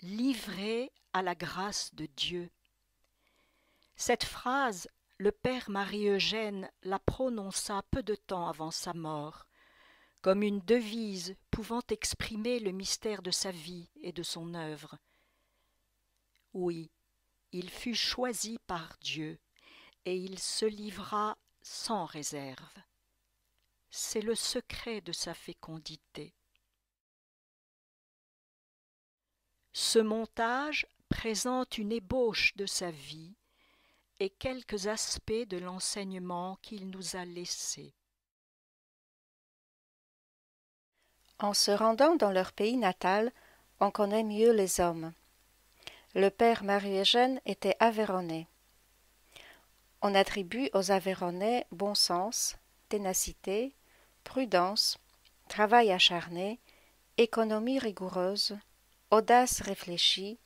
livré à la grâce de Dieu. Cette phrase, le père Marie-Eugène la prononça peu de temps avant sa mort, comme une devise pouvant exprimer le mystère de sa vie et de son œuvre. Oui, il fut choisi par Dieu, et il se livra sans réserve. C'est le secret de sa fécondité. Ce montage présente une ébauche de sa vie et quelques aspects de l'enseignement qu'il nous a laissé. En se rendant dans leur pays natal, on connaît mieux les hommes. Le père Marie-Eugène était Aveyronnais. On attribue aux Aveyronnais bon sens, ténacité, prudence, travail acharné, économie rigoureuse, audace réfléchie,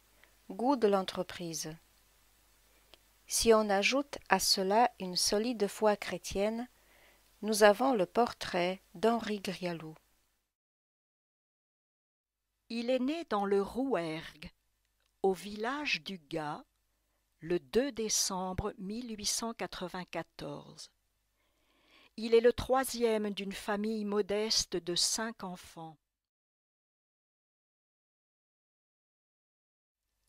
goût de l'entreprise. Si on ajoute à cela une solide foi chrétienne, nous avons le portrait d'Henri Grialou. Il est né dans le Rouergue, au village du Gat, le 2 décembre 1894. Il est le troisième d'une famille modeste de cinq enfants.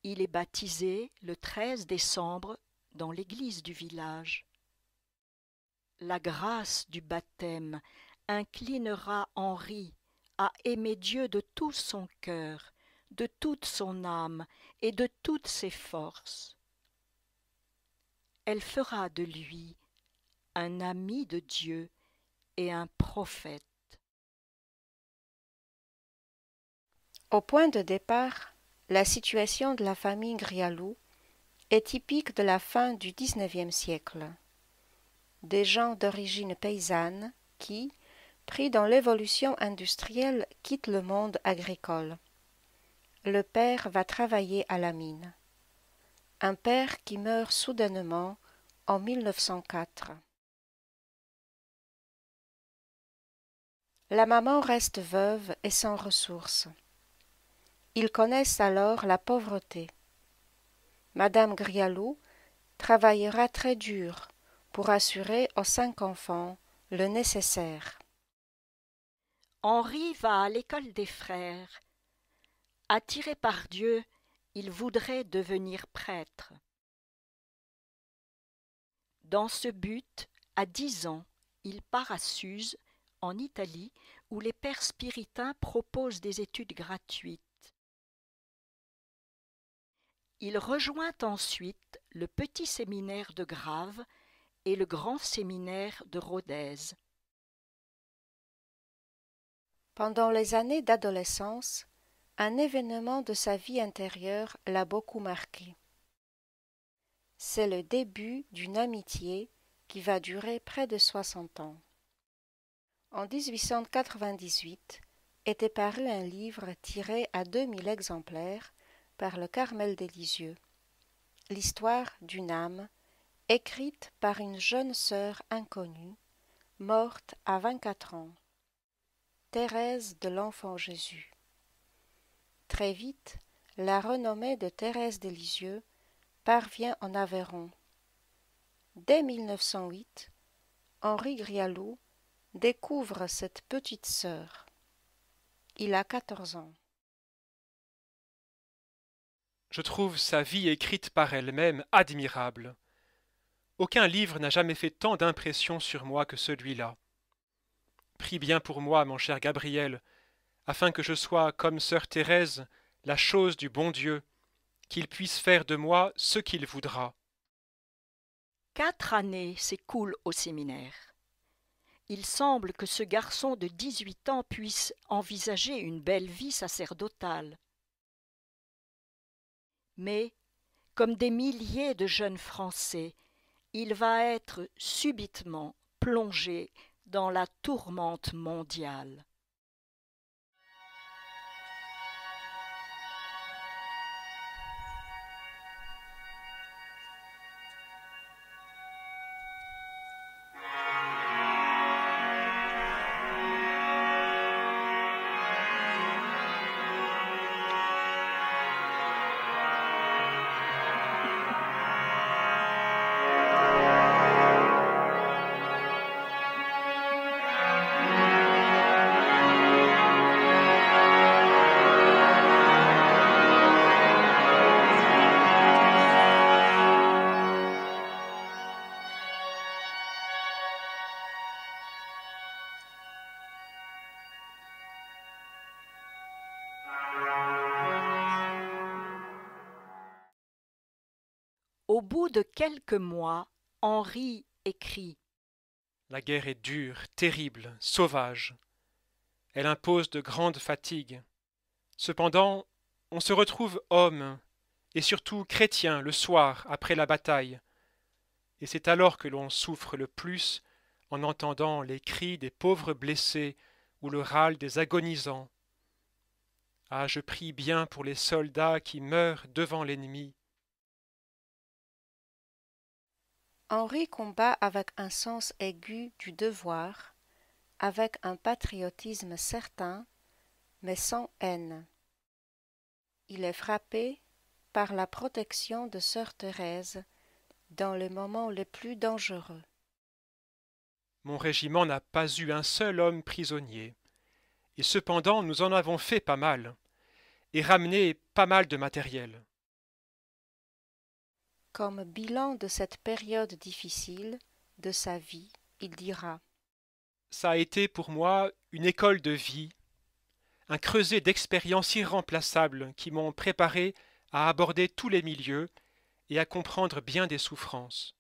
Il est baptisé le 13 décembre dans l'église du village. La grâce du baptême inclinera Henri à aimer Dieu de tout son cœur, de toute son âme et de toutes ses forces. Elle fera de lui un ami de Dieu et un prophète. Au point de départ, la situation de la famille Grialou est typique de la fin du XIXe siècle. Des gens d'origine paysanne qui, pris dans l'évolution industrielle, quittent le monde agricole. Le père va travailler à la mine. Un père qui meurt soudainement en 1904. La maman reste veuve et sans ressources. Ils connaissent alors la pauvreté. Madame Grialou travaillera très dur pour assurer aux cinq enfants le nécessaire. Henri va à l'école des frères. Attiré par Dieu, il voudrait devenir prêtre. Dans ce but, à dix ans, il part à Suse, en Italie, où les pères spiritains proposent des études gratuites il rejoint ensuite le petit séminaire de Grave et le grand séminaire de Rodez. Pendant les années d'adolescence, un événement de sa vie intérieure l'a beaucoup marqué. C'est le début d'une amitié qui va durer près de soixante ans. En 1898 était paru un livre tiré à deux mille exemplaires par le Carmel d'Élisieux. L'histoire d'une âme écrite par une jeune sœur inconnue, morte à vingt-quatre ans. Thérèse de l'Enfant Jésus. Très vite, la renommée de Thérèse des parvient en Aveyron. Dès 1908, Henri Grialou découvre cette petite sœur. Il a quatorze ans je trouve sa vie écrite par elle-même admirable. Aucun livre n'a jamais fait tant d'impression sur moi que celui-là. Prie bien pour moi, mon cher Gabriel, afin que je sois, comme sœur Thérèse, la chose du bon Dieu, qu'il puisse faire de moi ce qu'il voudra. Quatre années s'écoulent au séminaire. Il semble que ce garçon de dix-huit ans puisse envisager une belle vie sacerdotale, mais, comme des milliers de jeunes Français, il va être subitement plongé dans la tourmente mondiale. Au bout de quelques mois, Henri écrit La guerre est dure, terrible, sauvage. Elle impose de grandes fatigues. Cependant, on se retrouve homme, et surtout chrétien, le soir après la bataille. Et c'est alors que l'on souffre le plus en entendant les cris des pauvres blessés ou le râle des agonisants. Ah, je prie bien pour les soldats qui meurent devant l'ennemi, Henri combat avec un sens aigu du devoir, avec un patriotisme certain, mais sans haine. Il est frappé par la protection de sœur Thérèse dans les moments les plus dangereux. Mon régiment n'a pas eu un seul homme prisonnier, et cependant nous en avons fait pas mal, et ramené pas mal de matériel. Comme bilan de cette période difficile de sa vie, il dira Ça a été pour moi une école de vie, un creuset d'expériences irremplaçables qui m'ont préparé à aborder tous les milieux et à comprendre bien des souffrances.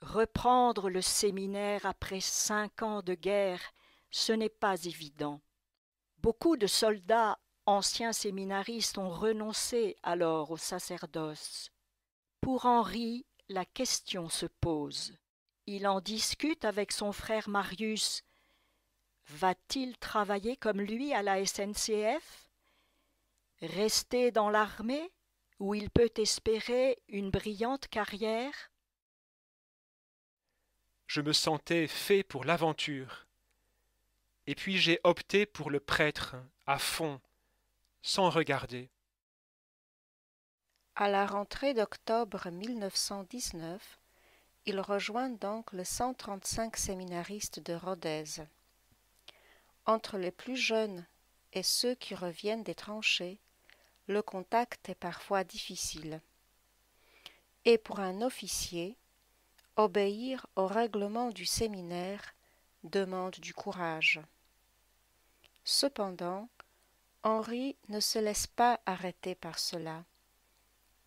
Reprendre le séminaire après cinq ans de guerre, ce n'est pas évident. Beaucoup de soldats anciens séminaristes ont renoncé alors au sacerdoce. Pour Henri, la question se pose. Il en discute avec son frère Marius. Va-t-il travailler comme lui à la SNCF Rester dans l'armée où il peut espérer une brillante carrière Je me sentais fait pour l'aventure. Et puis j'ai opté pour le prêtre à fond sans regarder. À la rentrée d'octobre 1919, il rejoint donc le 135 séminaristes de Rodez. Entre les plus jeunes et ceux qui reviennent des tranchées, le contact est parfois difficile. Et pour un officier, obéir au règlement du séminaire demande du courage. Cependant, Henri ne se laisse pas arrêter par cela.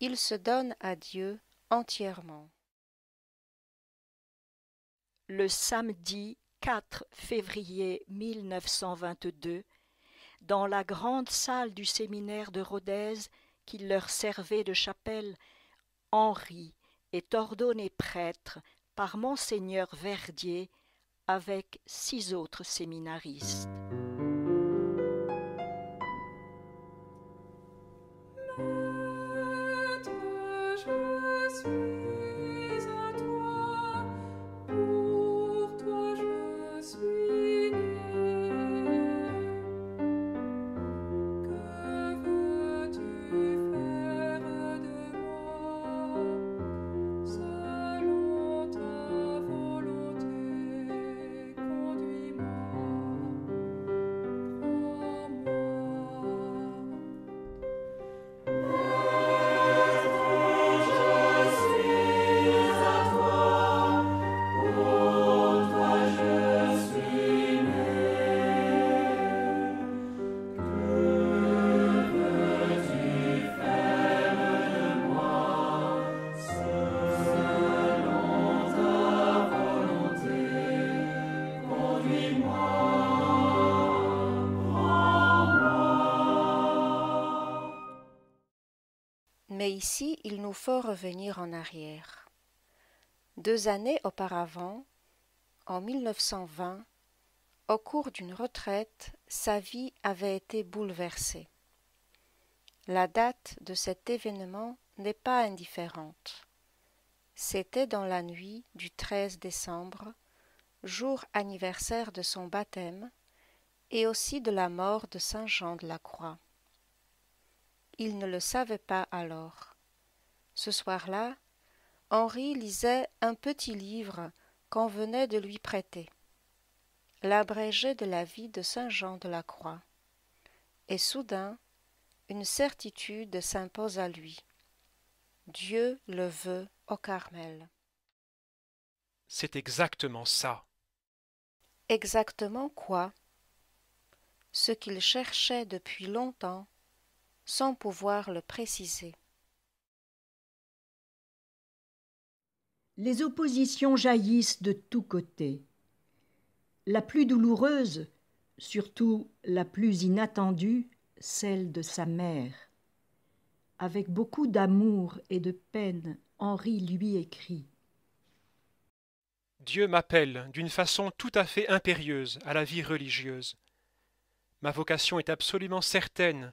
Il se donne à Dieu entièrement. Le samedi 4 février 1922, dans la grande salle du séminaire de Rodez qui leur servait de chapelle, Henri est ordonné prêtre par monseigneur Verdier avec six autres séminaristes. ici il nous faut revenir en arrière. Deux années auparavant, en 1920, au cours d'une retraite, sa vie avait été bouleversée. La date de cet événement n'est pas indifférente. C'était dans la nuit du 13 décembre, jour anniversaire de son baptême, et aussi de la mort de saint Jean de la Croix il ne le savait pas alors. Ce soir-là, Henri lisait un petit livre qu'on venait de lui prêter, l'abrégé de la vie de saint Jean de la Croix. Et soudain, une certitude s'impose à lui. Dieu le veut au Carmel. C'est exactement ça. Exactement quoi Ce qu'il cherchait depuis longtemps sans pouvoir le préciser. Les oppositions jaillissent de tous côtés. La plus douloureuse, surtout la plus inattendue, celle de sa mère. Avec beaucoup d'amour et de peine, Henri lui écrit Dieu m'appelle d'une façon tout à fait impérieuse à la vie religieuse. Ma vocation est absolument certaine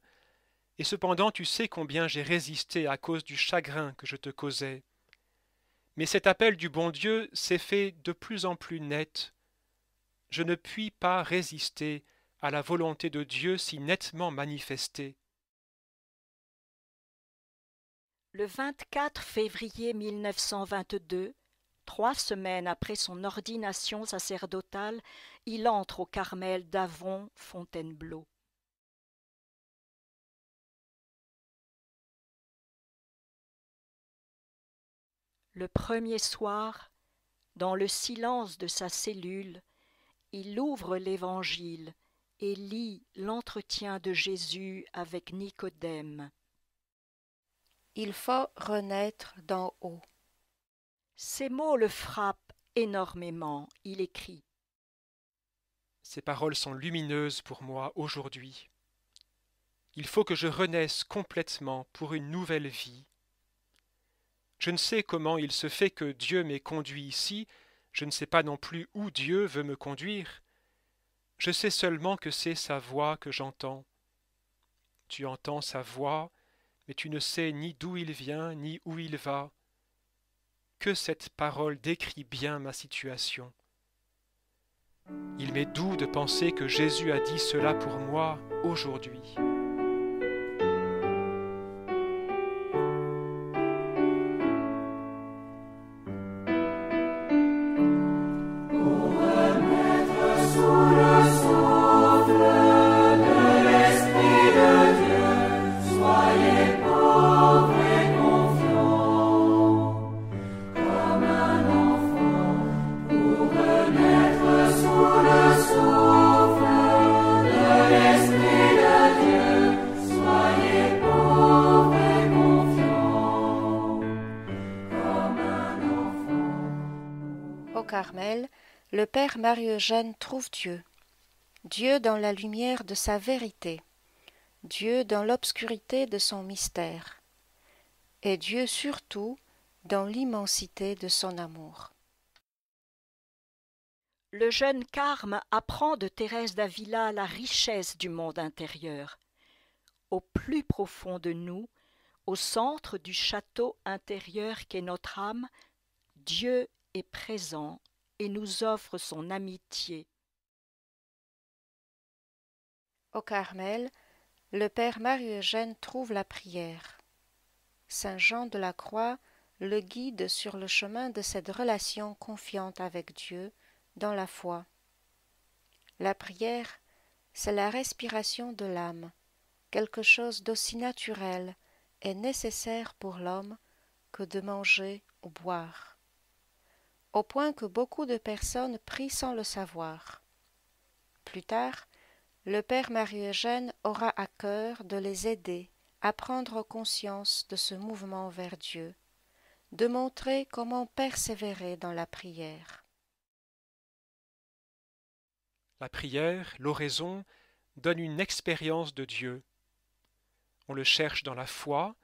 et cependant tu sais combien j'ai résisté à cause du chagrin que je te causais. Mais cet appel du bon Dieu s'est fait de plus en plus net. Je ne puis pas résister à la volonté de Dieu si nettement manifestée. Le 24 février 1922, trois semaines après son ordination sacerdotale, il entre au Carmel d'Avon-Fontainebleau. Le premier soir, dans le silence de sa cellule, il ouvre l'Évangile et lit l'entretien de Jésus avec Nicodème. Il faut renaître d'en haut. Ces mots le frappent énormément. Il écrit Ces paroles sont lumineuses pour moi aujourd'hui. Il faut que je renaisse complètement pour une nouvelle vie je ne sais comment il se fait que Dieu m'ait conduit ici, je ne sais pas non plus où Dieu veut me conduire. Je sais seulement que c'est sa voix que j'entends. Tu entends sa voix, mais tu ne sais ni d'où il vient, ni où il va. Que cette parole décrit bien ma situation. Il m'est doux de penser que Jésus a dit cela pour moi aujourd'hui. Marie-Eugène trouve Dieu. Dieu dans la lumière de sa vérité. Dieu dans l'obscurité de son mystère. Et Dieu surtout dans l'immensité de son amour. Le jeune Carme apprend de Thérèse d'Avila la richesse du monde intérieur. Au plus profond de nous, au centre du château intérieur qu'est notre âme, Dieu est présent et nous offre son amitié. Au Carmel, le Père Marie-Eugène trouve la prière. Saint Jean de la Croix le guide sur le chemin de cette relation confiante avec Dieu dans la foi. La prière, c'est la respiration de l'âme, quelque chose d'aussi naturel et nécessaire pour l'homme que de manger ou boire au point que beaucoup de personnes prient sans le savoir. Plus tard, le Père Marie-Eugène aura à cœur de les aider à prendre conscience de ce mouvement vers Dieu, de montrer comment persévérer dans la prière. La prière, l'oraison, donne une expérience de Dieu. On le cherche dans la foi,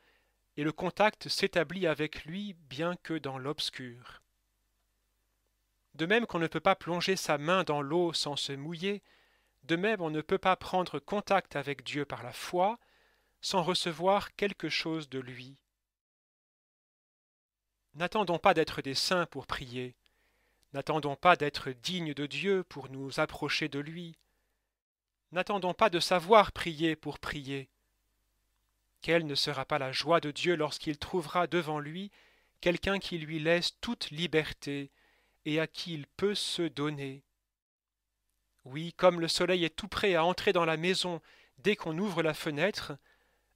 et le contact s'établit avec lui bien que dans l'obscur. De même qu'on ne peut pas plonger sa main dans l'eau sans se mouiller, de même on ne peut pas prendre contact avec Dieu par la foi sans recevoir quelque chose de lui. N'attendons pas d'être des saints pour prier, n'attendons pas d'être dignes de Dieu pour nous approcher de lui, n'attendons pas de savoir prier pour prier. Quelle ne sera pas la joie de Dieu lorsqu'il trouvera devant lui quelqu'un qui lui laisse toute liberté et à qui il peut se donner. Oui, comme le soleil est tout prêt à entrer dans la maison dès qu'on ouvre la fenêtre,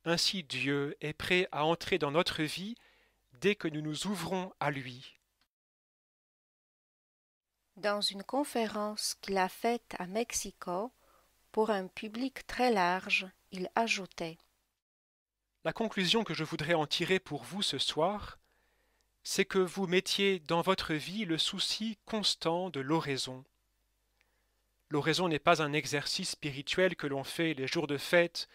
ainsi Dieu est prêt à entrer dans notre vie dès que nous nous ouvrons à lui. Dans une conférence qu'il a faite à Mexico, pour un public très large, il ajoutait La conclusion que je voudrais en tirer pour vous ce soir, c'est que vous mettiez dans votre vie le souci constant de l'oraison. L'oraison n'est pas un exercice spirituel que l'on fait les jours de fête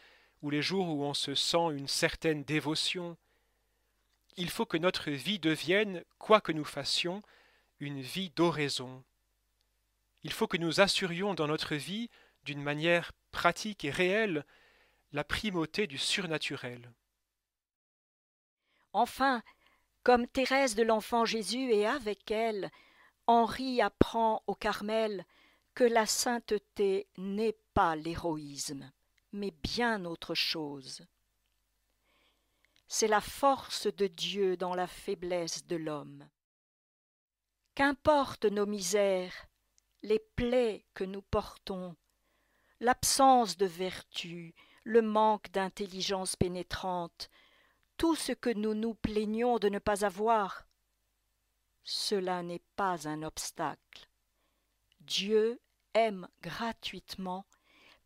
ou les jours où on se sent une certaine dévotion. Il faut que notre vie devienne, quoi que nous fassions, une vie d'oraison. Il faut que nous assurions dans notre vie, d'une manière pratique et réelle, la primauté du surnaturel. Enfin, comme Thérèse de l'Enfant Jésus et avec elle, Henri apprend au Carmel que la sainteté n'est pas l'héroïsme, mais bien autre chose. C'est la force de Dieu dans la faiblesse de l'homme. Qu'importent nos misères, les plaies que nous portons, l'absence de vertu, le manque d'intelligence pénétrante, tout ce que nous nous plaignons de ne pas avoir. Cela n'est pas un obstacle. Dieu aime gratuitement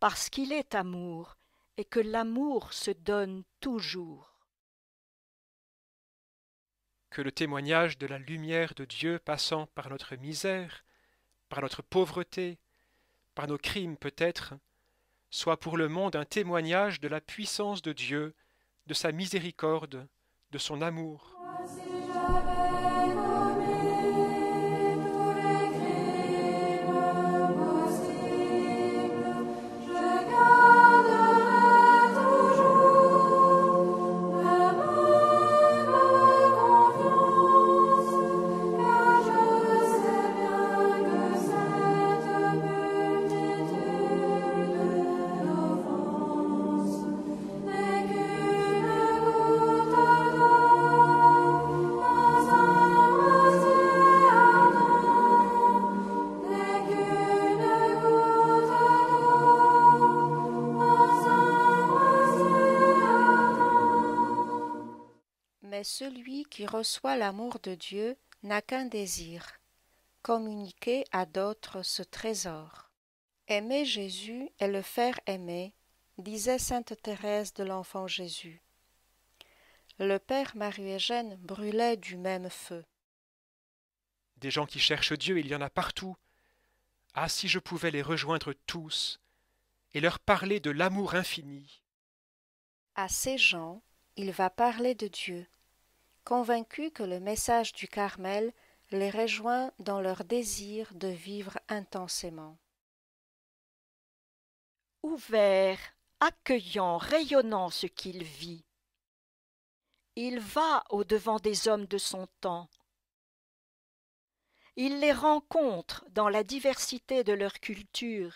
parce qu'il est amour et que l'amour se donne toujours. Que le témoignage de la lumière de Dieu passant par notre misère, par notre pauvreté, par nos crimes peut-être, soit pour le monde un témoignage de la puissance de Dieu de sa miséricorde, de son amour. celui qui reçoit l'amour de Dieu n'a qu'un désir, communiquer à d'autres ce trésor. Aimer Jésus et le faire aimer, disait sainte Thérèse de l'Enfant Jésus. Le père Marie-Eugène brûlait du même feu. Des gens qui cherchent Dieu, il y en a partout. Ah, si je pouvais les rejoindre tous et leur parler de l'amour infini. À ces gens, il va parler de Dieu, Convaincu que le message du Carmel les rejoint dans leur désir de vivre intensément. Ouvert, accueillant, rayonnant ce qu'il vit, il va au-devant des hommes de son temps. Il les rencontre dans la diversité de leur culture.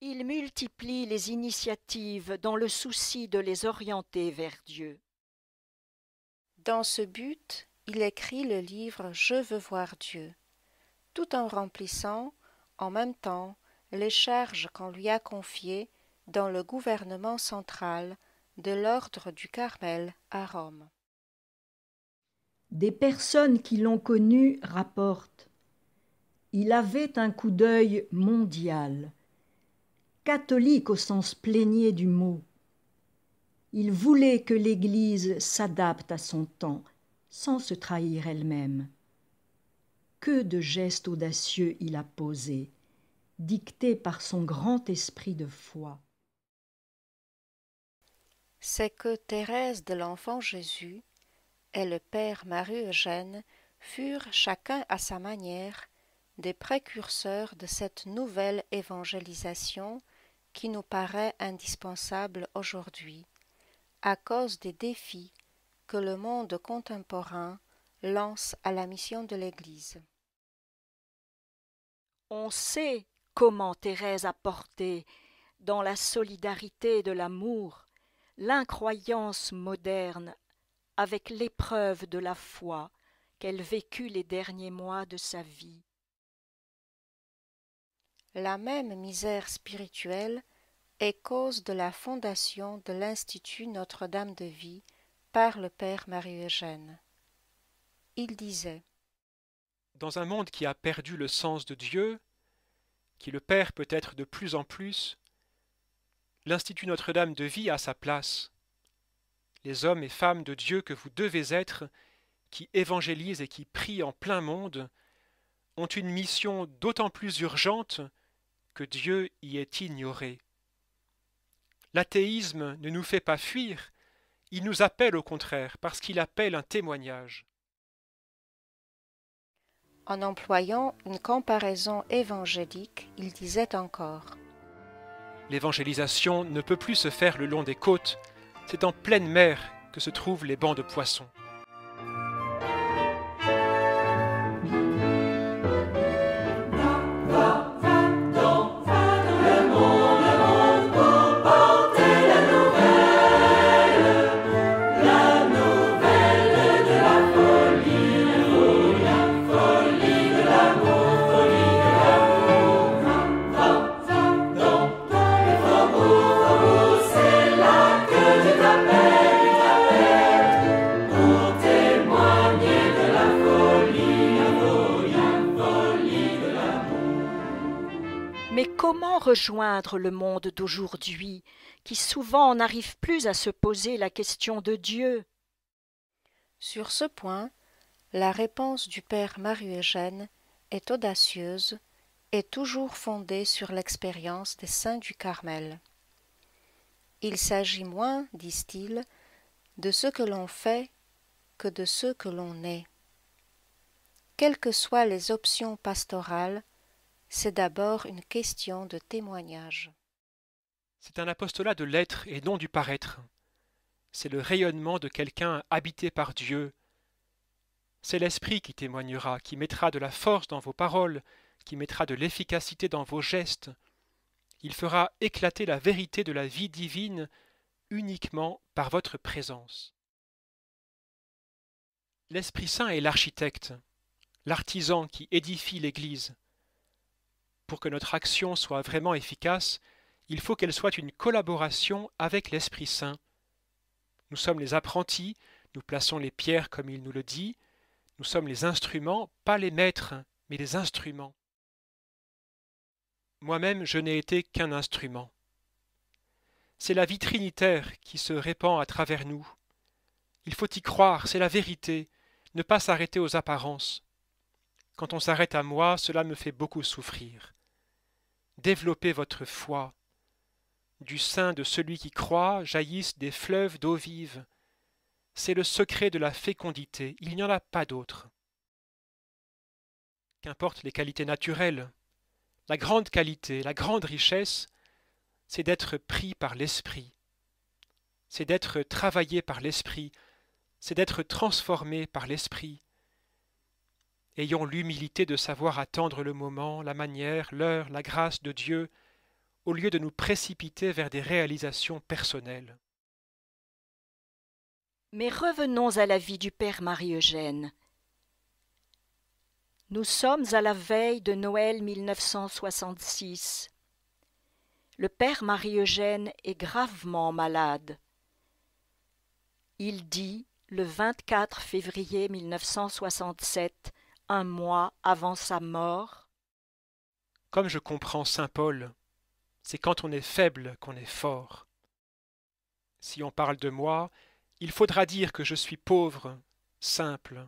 Il multiplie les initiatives dans le souci de les orienter vers Dieu. Dans ce but, il écrit le livre Je veux voir Dieu, tout en remplissant, en même temps, les charges qu'on lui a confiées dans le gouvernement central de l'ordre du Carmel à Rome. Des personnes qui l'ont connu rapportent Il avait un coup d'œil mondial, catholique au sens plaigné du mot, il voulait que l'Église s'adapte à son temps, sans se trahir elle-même. Que de gestes audacieux il a posés, dictés par son grand esprit de foi. C'est que Thérèse de l'Enfant Jésus et le Père Marie-Eugène furent chacun à sa manière des précurseurs de cette nouvelle évangélisation qui nous paraît indispensable aujourd'hui à cause des défis que le monde contemporain lance à la mission de l'Église. On sait comment Thérèse a porté, dans la solidarité de l'amour, l'incroyance moderne avec l'épreuve de la foi qu'elle vécut les derniers mois de sa vie. La même misère spirituelle est cause de la fondation de l'Institut Notre-Dame de Vie par le Père Marie-Eugène. Il disait Dans un monde qui a perdu le sens de Dieu, qui le perd peut-être de plus en plus, l'Institut Notre-Dame de Vie a sa place. Les hommes et femmes de Dieu que vous devez être, qui évangélisent et qui prient en plein monde, ont une mission d'autant plus urgente que Dieu y est ignoré. L'athéisme ne nous fait pas fuir, il nous appelle au contraire, parce qu'il appelle un témoignage. En employant une comparaison évangélique, il disait encore L'évangélisation ne peut plus se faire le long des côtes, c'est en pleine mer que se trouvent les bancs de poissons. rejoindre le monde d'aujourd'hui, qui souvent n'arrive plus à se poser la question de Dieu. Sur ce point, la réponse du père Marie-Eugène est audacieuse et toujours fondée sur l'expérience des saints du Carmel. Il s'agit moins, disent-ils, de ce que l'on fait que de ce que l'on est. Quelles que soient les options pastorales, c'est d'abord une question de témoignage. C'est un apostolat de l'être et non du paraître. C'est le rayonnement de quelqu'un habité par Dieu. C'est l'Esprit qui témoignera, qui mettra de la force dans vos paroles, qui mettra de l'efficacité dans vos gestes. Il fera éclater la vérité de la vie divine uniquement par votre présence. L'Esprit Saint est l'architecte, l'artisan qui édifie l'Église pour que notre action soit vraiment efficace, il faut qu'elle soit une collaboration avec l'Esprit Saint. Nous sommes les apprentis, nous plaçons les pierres comme il nous le dit, nous sommes les instruments, pas les maîtres, mais les instruments. Moi-même, je n'ai été qu'un instrument. C'est la vie trinitaire qui se répand à travers nous. Il faut y croire, c'est la vérité, ne pas s'arrêter aux apparences. Quand on s'arrête à moi, cela me fait beaucoup souffrir développez votre foi. Du sein de celui qui croit jaillissent des fleuves d'eau vive. C'est le secret de la fécondité, il n'y en a pas d'autre. Qu'importent les qualités naturelles, la grande qualité, la grande richesse, c'est d'être pris par l'esprit, c'est d'être travaillé par l'esprit, c'est d'être transformé par l'esprit, ayons l'humilité de savoir attendre le moment, la manière, l'heure, la grâce de Dieu, au lieu de nous précipiter vers des réalisations personnelles. Mais revenons à la vie du Père Marie-Eugène. Nous sommes à la veille de Noël 1966. Le Père Marie-Eugène est gravement malade. Il dit, le 24 février 1967, un mois avant sa mort Comme je comprends Saint Paul, c'est quand on est faible qu'on est fort. Si on parle de moi, il faudra dire que je suis pauvre, simple,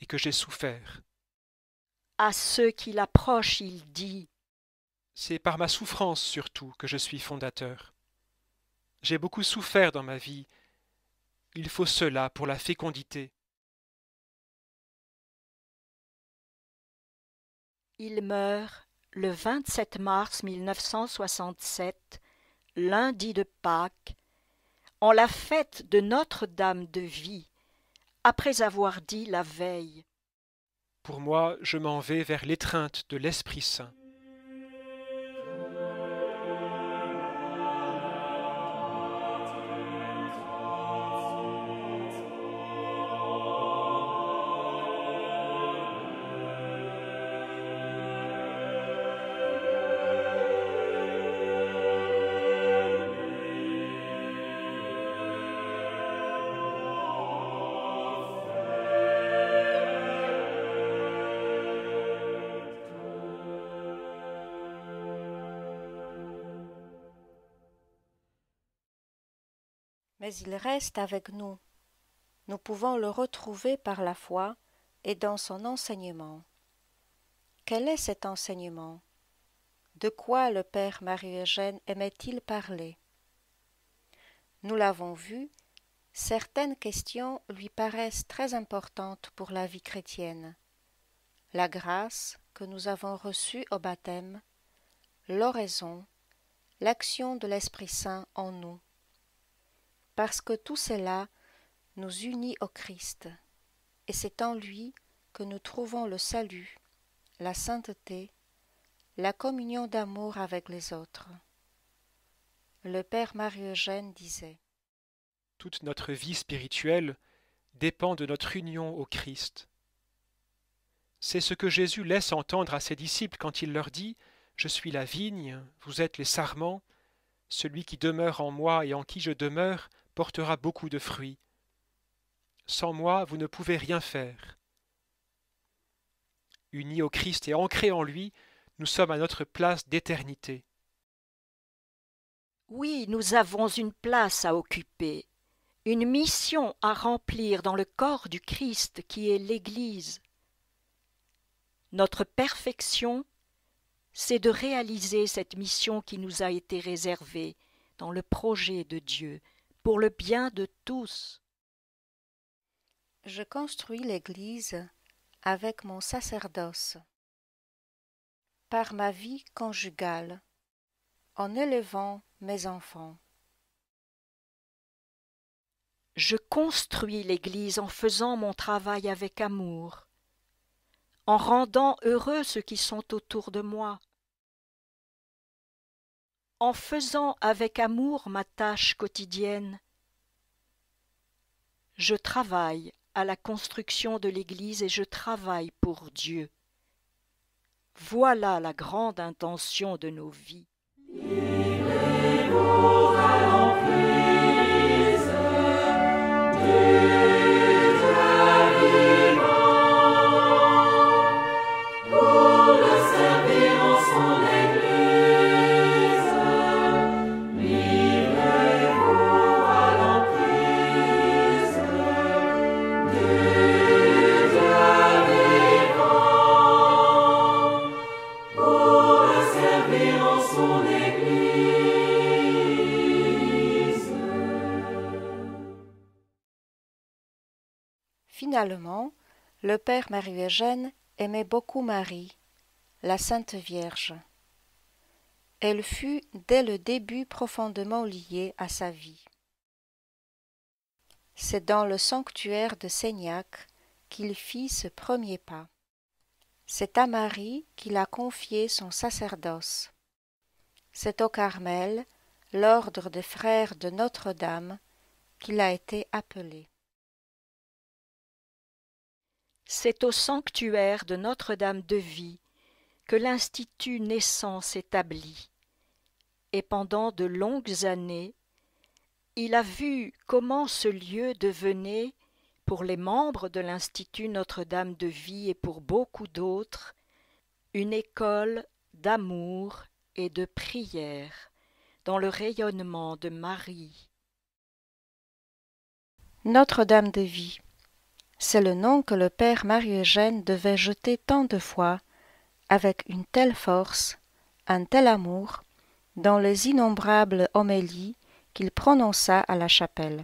et que j'ai souffert. À ceux qui l'approchent, il dit C'est par ma souffrance surtout que je suis fondateur. J'ai beaucoup souffert dans ma vie. Il faut cela pour la fécondité. Il meurt le 27 mars 1967, lundi de Pâques, en la fête de Notre-Dame de Vie, après avoir dit la veille. Pour moi, je m'en vais vers l'étreinte de l'Esprit Saint. il reste avec nous. Nous pouvons le retrouver par la foi et dans son enseignement. Quel est cet enseignement De quoi le Père Marie-Eugène aimait-il parler Nous l'avons vu, certaines questions lui paraissent très importantes pour la vie chrétienne. La grâce que nous avons reçue au baptême, l'oraison, l'action de l'Esprit Saint en nous parce que tout cela nous unit au Christ, et c'est en lui que nous trouvons le salut, la sainteté, la communion d'amour avec les autres. Le Père Marie-Eugène disait Toute notre vie spirituelle dépend de notre union au Christ. C'est ce que Jésus laisse entendre à ses disciples quand il leur dit Je suis la vigne, vous êtes les sarments, celui qui demeure en moi et en qui je demeure portera beaucoup de fruits. Sans moi, vous ne pouvez rien faire. Unis au Christ et ancrés en lui, nous sommes à notre place d'éternité. Oui, nous avons une place à occuper, une mission à remplir dans le corps du Christ qui est l'Église. Notre perfection, c'est de réaliser cette mission qui nous a été réservée dans le projet de Dieu, pour le bien de tous. Je construis l'Église avec mon sacerdoce, par ma vie conjugale, en élevant mes enfants. Je construis l'Église en faisant mon travail avec amour, en rendant heureux ceux qui sont autour de moi, en faisant avec amour ma tâche quotidienne, je travaille à la construction de l'Église et je travaille pour Dieu. Voilà la grande intention de nos vies. Finalement, le père Marie-Eugène aimait beaucoup Marie, la Sainte Vierge. Elle fut dès le début profondément liée à sa vie. C'est dans le sanctuaire de Seignac qu'il fit ce premier pas. C'est à Marie qu'il a confié son sacerdoce. C'est au Carmel, l'ordre des frères de Notre-Dame, qu'il a été appelé c'est au sanctuaire de Notre-Dame de Vie que l'Institut naissant s'établit. Et pendant de longues années, il a vu comment ce lieu devenait, pour les membres de l'Institut Notre-Dame de Vie et pour beaucoup d'autres, une école d'amour et de prière dans le rayonnement de Marie. Notre-Dame de Vie c'est le nom que le père Marie-Eugène devait jeter tant de fois, avec une telle force, un tel amour, dans les innombrables homélies qu'il prononça à la chapelle.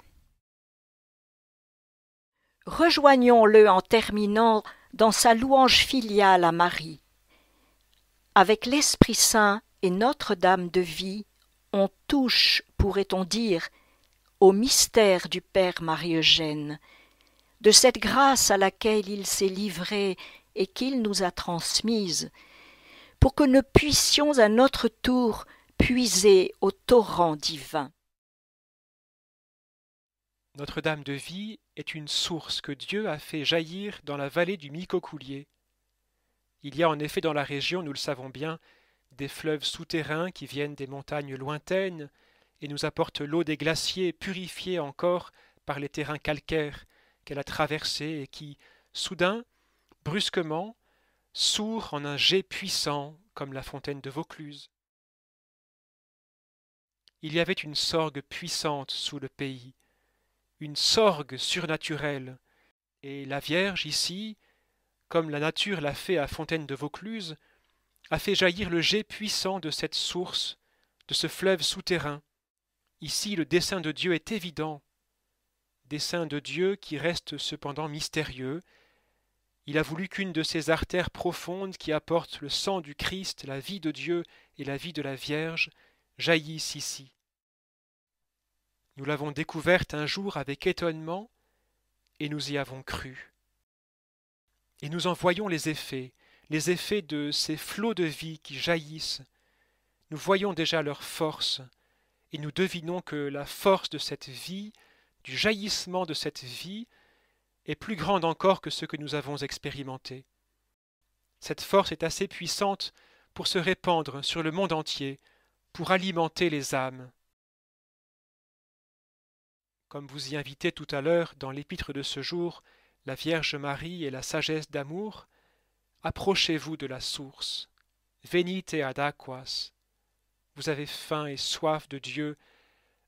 Rejoignons-le en terminant dans sa louange filiale à Marie. Avec l'Esprit Saint et Notre-Dame de vie, on touche, pourrait-on dire, au mystère du Père Marie-Eugène, de cette grâce à laquelle il s'est livré et qu'il nous a transmise, pour que nous puissions à notre tour puiser au torrent divin. Notre-Dame de vie est une source que Dieu a fait jaillir dans la vallée du Micocoulier. Il y a en effet dans la région, nous le savons bien, des fleuves souterrains qui viennent des montagnes lointaines et nous apportent l'eau des glaciers purifiée encore par les terrains calcaires qu'elle a traversé et qui, soudain, brusquement, sourd en un jet puissant comme la fontaine de Vaucluse. Il y avait une sorgue puissante sous le pays, une sorgue surnaturelle, et la Vierge ici, comme la nature l'a fait à Fontaine de Vaucluse, a fait jaillir le jet puissant de cette source, de ce fleuve souterrain. Ici le dessein de Dieu est évident, dessein de Dieu qui reste cependant mystérieux. Il a voulu qu'une de ces artères profondes qui apportent le sang du Christ, la vie de Dieu et la vie de la Vierge, jaillisse ici. Nous l'avons découverte un jour avec étonnement, et nous y avons cru. Et nous en voyons les effets, les effets de ces flots de vie qui jaillissent. Nous voyons déjà leur force, et nous devinons que la force de cette vie du jaillissement de cette vie est plus grande encore que ce que nous avons expérimenté. Cette force est assez puissante pour se répandre sur le monde entier, pour alimenter les âmes. Comme vous y invitez tout à l'heure dans l'épître de ce jour, la Vierge Marie et la sagesse d'amour, approchez-vous de la source. Venite ad aquas. Vous avez faim et soif de Dieu,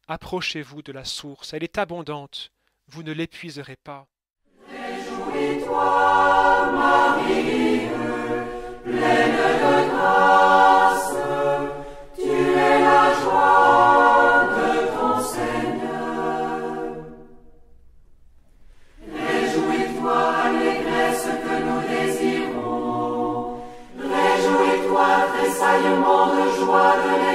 Approchez-vous de la source, elle est abondante, vous ne l'épuiserez pas. Réjouis-toi, Marie, pleine de grâce, tu es la joie de ton Seigneur. Réjouis-toi, allégresse que nous désirons, réjouis-toi, tressaillement de joie de